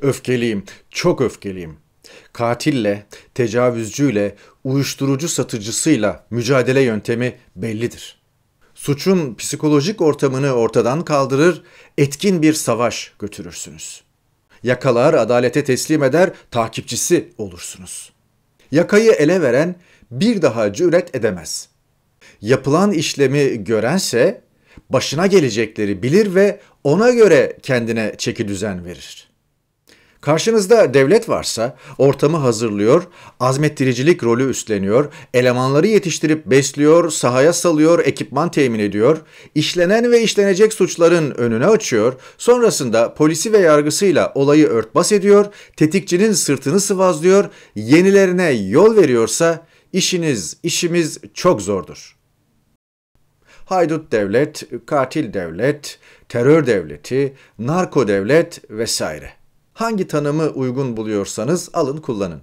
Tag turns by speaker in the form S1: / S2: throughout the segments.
S1: Öfkeliyim, çok öfkeliyim. Katille, tecavüzcüyle, uyuşturucu satıcısıyla mücadele yöntemi bellidir. Suçun psikolojik ortamını ortadan kaldırır, etkin bir savaş götürürsünüz. Yakalar, adalete teslim eder, takipçisi olursunuz. Yakayı ele veren bir daha cüret edemez. Yapılan işlemi görense başına gelecekleri bilir ve ona göre kendine çeki düzen verir. Karşınızda devlet varsa ortamı hazırlıyor, azmettiricilik rolü üstleniyor, elemanları yetiştirip besliyor, sahaya salıyor, ekipman temin ediyor, işlenen ve işlenecek suçların önüne açıyor, sonrasında polisi ve yargısıyla olayı örtbas ediyor, tetikçinin sırtını sıvazlıyor, yenilerine yol veriyorsa işiniz, işimiz çok zordur. Haydut devlet, katil devlet, terör devleti, narko devlet vesaire hangi tanımı uygun buluyorsanız alın kullanın.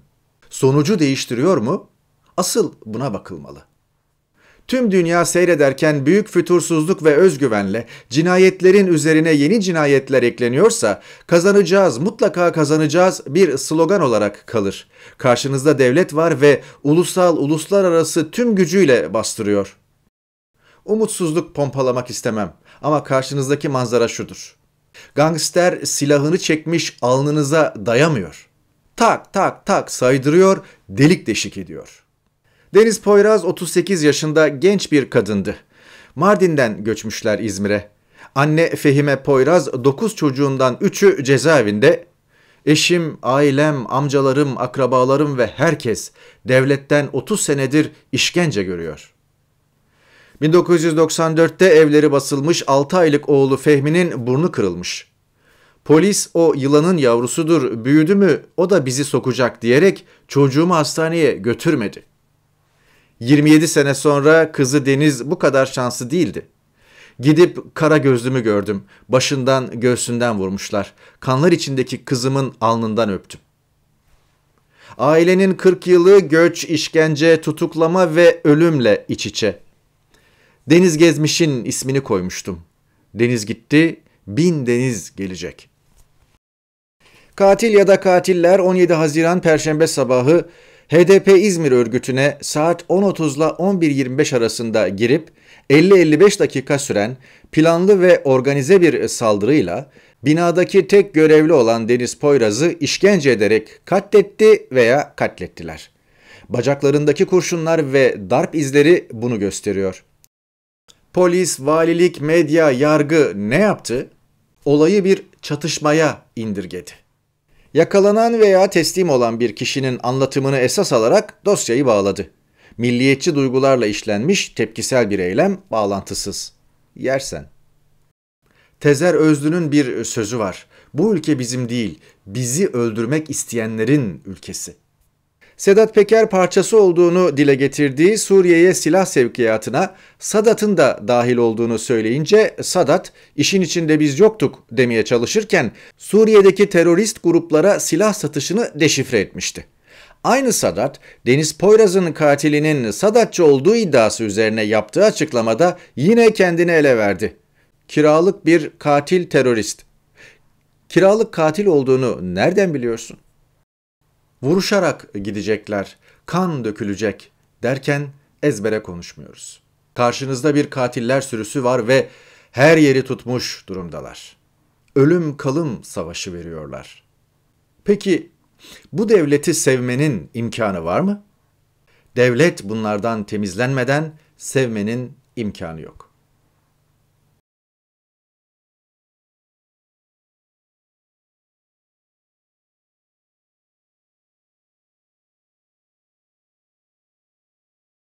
S1: Sonucu değiştiriyor mu? Asıl buna bakılmalı. Tüm dünya seyrederken büyük fütursuzluk ve özgüvenle cinayetlerin üzerine yeni cinayetler ekleniyorsa kazanacağız mutlaka kazanacağız bir slogan olarak kalır. Karşınızda devlet var ve ulusal uluslararası tüm gücüyle bastırıyor. Umutsuzluk pompalamak istemem ama karşınızdaki manzara şudur. Gangster silahını çekmiş alnınıza dayamıyor. Tak tak tak saydırıyor, delik deşik ediyor. Deniz Poyraz 38 yaşında genç bir kadındı. Mardin'den göçmüşler İzmir'e. Anne Fehime Poyraz 9 çocuğundan 3'ü cezaevinde, Eşim, ailem, amcalarım, akrabalarım ve herkes devletten 30 senedir işkence görüyor. 1994'te evleri basılmış 6 aylık oğlu Fehmi'nin burnu kırılmış. Polis o yılanın yavrusudur, büyüdü mü o da bizi sokacak diyerek çocuğumu hastaneye götürmedi. 27 sene sonra kızı Deniz bu kadar şanslı değildi. Gidip kara gözlümü gördüm. Başından göğsünden vurmuşlar. Kanlar içindeki kızımın alnından öptüm. Ailenin 40 yılı göç, işkence, tutuklama ve ölümle iç içe. Deniz Gezmiş'in ismini koymuştum. Deniz gitti, bin deniz gelecek. Katil ya da katiller 17 Haziran Perşembe sabahı HDP İzmir örgütüne saat 10.30 ile 11.25 arasında girip 50-55 dakika süren planlı ve organize bir saldırıyla binadaki tek görevli olan Deniz Poyraz'ı işkence ederek katletti veya katlettiler. Bacaklarındaki kurşunlar ve darp izleri bunu gösteriyor. Polis, valilik, medya, yargı ne yaptı? Olayı bir çatışmaya indirgedi. Yakalanan veya teslim olan bir kişinin anlatımını esas alarak dosyayı bağladı. Milliyetçi duygularla işlenmiş tepkisel bir eylem bağlantısız. Yersen. Tezer Özlü'nün bir sözü var. Bu ülke bizim değil, bizi öldürmek isteyenlerin ülkesi. Sedat Peker parçası olduğunu dile getirdiği Suriye'ye silah sevkiyatına Sadat'ın da dahil olduğunu söyleyince Sadat işin içinde biz yoktuk demeye çalışırken Suriye'deki terörist gruplara silah satışını deşifre etmişti. Aynı Sadat, Deniz Poyraz'ın katilinin Sadatçı olduğu iddiası üzerine yaptığı açıklamada yine kendini ele verdi. Kiralık bir katil terörist. Kiralık katil olduğunu nereden biliyorsun? vuruşarak gidecekler, kan dökülecek derken ezbere konuşmuyoruz. Karşınızda bir katiller sürüsü var ve her yeri tutmuş durumdalar. Ölüm kalım savaşı veriyorlar. Peki bu devleti sevmenin imkanı var mı? Devlet bunlardan temizlenmeden sevmenin imkanı yok.''